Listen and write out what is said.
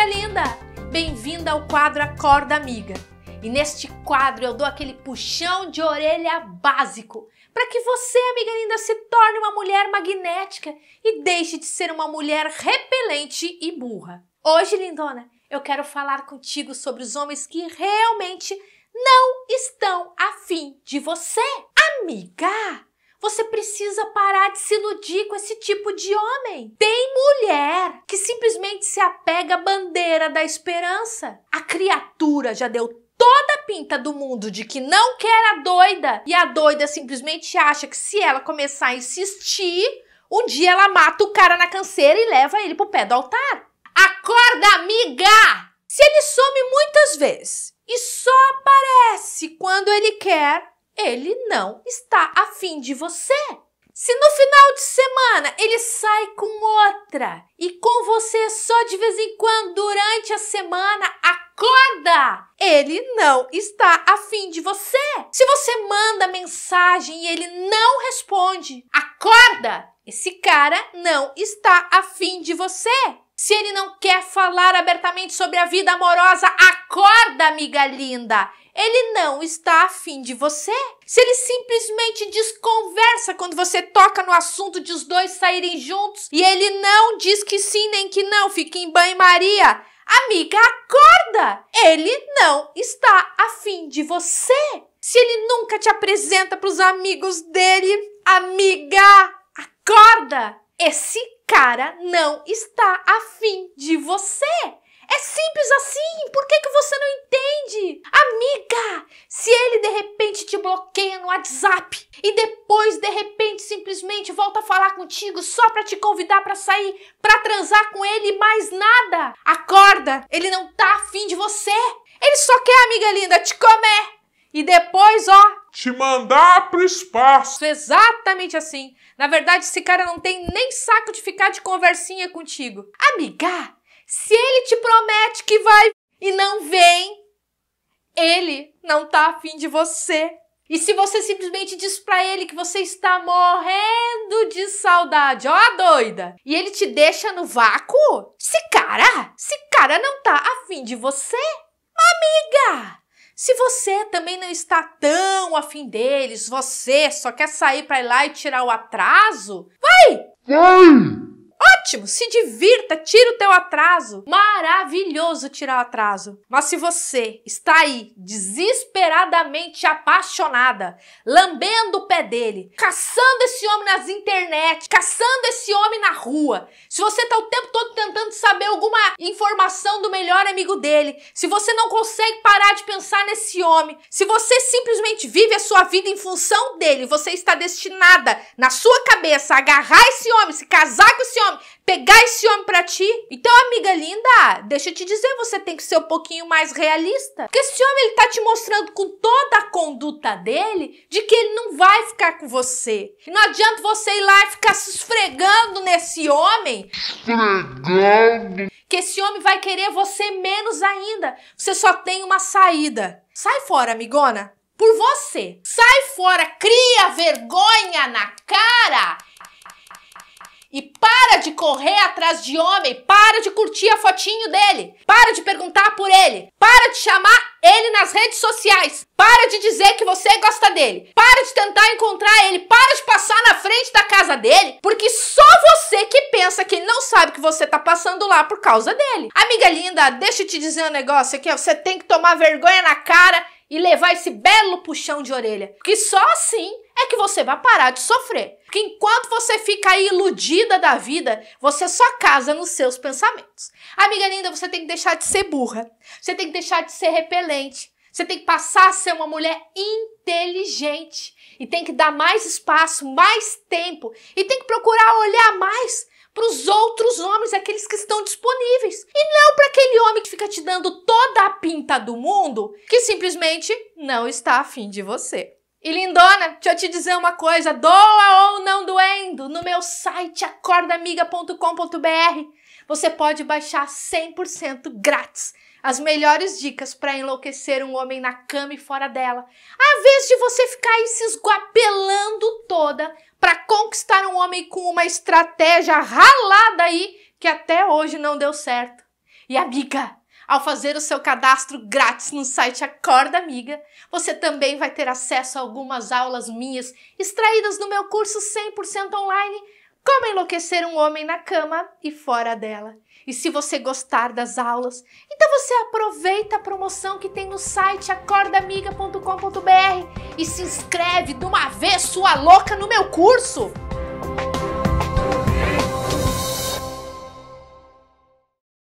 minha linda! Bem-vinda ao quadro Acorda Amiga. E neste quadro eu dou aquele puxão de orelha básico para que você, amiga linda, se torne uma mulher magnética e deixe de ser uma mulher repelente e burra. Hoje, lindona, eu quero falar contigo sobre os homens que realmente não estão afim de você. Amiga, você precisa parar de se iludir com esse tipo de homem. Tem mulher que simplesmente se apega à bandeira da esperança. A criatura já deu toda a pinta do mundo de que não quer a doida e a doida simplesmente acha que se ela começar a insistir, um dia ela mata o cara na canseira e leva ele pro pé do altar. Acorda, amiga! Se ele some muitas vezes e só aparece quando ele quer, ele não está afim de você. Se no final de semana ele sai com outra e com você só de vez em quando durante a semana, acorda! Ele não está afim de você. Se você manda mensagem e ele não responde, acorda! Esse cara não está afim de você. Se ele não quer falar abertamente sobre a vida amorosa, acorda! nada, amiga linda. Ele não está afim de você. Se ele simplesmente desconversa quando você toca no assunto de os dois saírem juntos e ele não diz que sim nem que não, fica em banho-maria. Amiga, acorda! Ele não está afim de você. Se ele nunca te apresenta para os amigos dele, amiga, acorda! Esse cara não está afim de você. É simples assim. Por que, que você não entende? Amiga, se ele de repente te bloqueia no WhatsApp e depois de repente simplesmente volta a falar contigo só para te convidar para sair, para transar com ele e mais nada, acorda. Ele não tá afim de você. Ele só quer, amiga linda, te comer. E depois, ó, te mandar pro espaço. É exatamente assim. Na verdade, esse cara não tem nem saco de ficar de conversinha contigo. Amiga, se ele te promete que vai e não vem, ele não tá afim de você. E se você simplesmente diz para ele que você está morrendo de saudade, ó a doida, e ele te deixa no vácuo, esse cara, esse cara não tá afim de você. Amiga, se você também não está tão afim deles, você só quer sair para ir lá e tirar o atraso, vai! Vai! Ótimo, se divirta, tira o teu atraso. Maravilhoso tirar o atraso. Mas se você está aí desesperadamente apaixonada, lambendo o pé dele, caçando esse homem nas internet, caçando esse homem na rua, se você está o tempo todo tentando saber alguma informação do melhor amigo dele, se você não consegue parar de pensar nesse homem, se você simplesmente vive a sua vida em função dele, você está destinada na sua cabeça a agarrar esse homem, se casar com esse homem, pegar esse homem pra ti. Então, amiga linda, deixa eu te dizer, você tem que ser um pouquinho mais realista. Porque esse homem, ele tá te mostrando com toda a conduta dele, de que ele não vai ficar com você. E não adianta você ir lá e ficar se esfregando nesse homem. Esfregando. Que esse homem vai querer você menos ainda. Você só tem uma saída. Sai fora, amigona. Por você. Sai fora, cria vergonha na cara e para de correr atrás de homem, para de curtir a fotinho dele, para de perguntar por ele, para de chamar ele nas redes sociais, para de dizer que você gosta dele, para de tentar encontrar ele, para de passar na frente da casa dele, porque só você que pensa que ele não sabe que você tá passando lá por causa dele. Amiga linda, deixa eu te dizer um negócio aqui, ó, você tem que tomar vergonha na cara e levar esse belo puxão de orelha. Porque só assim é que você vai parar de sofrer. Porque enquanto você fica aí iludida da vida, você só casa nos seus pensamentos. Amiga linda, você tem que deixar de ser burra. Você tem que deixar de ser repelente. Você tem que passar a ser uma mulher inteligente e tem que dar mais espaço, mais tempo e tem que procurar olhar mais para os outros homens, aqueles que estão disponíveis. E não para aquele homem que fica te dando toda a pinta do mundo que simplesmente não está afim de você. E lindona, deixa eu te dizer uma coisa, doa ou não doendo, no meu site acordaamiga.com.br você pode baixar 100% grátis as melhores dicas para enlouquecer um homem na cama e fora dela, à vez de você ficar aí se esguapelando toda para conquistar um homem com uma estratégia ralada aí que até hoje não deu certo. E amiga, ao fazer o seu cadastro grátis no site Acorda Amiga, você também vai ter acesso a algumas aulas minhas extraídas do meu curso 100% online Como enlouquecer um homem na cama e fora dela. E se você gostar das aulas, então você aproveita a promoção que tem no site acordaamiga.com.br e se inscreve de uma vez sua louca no meu curso!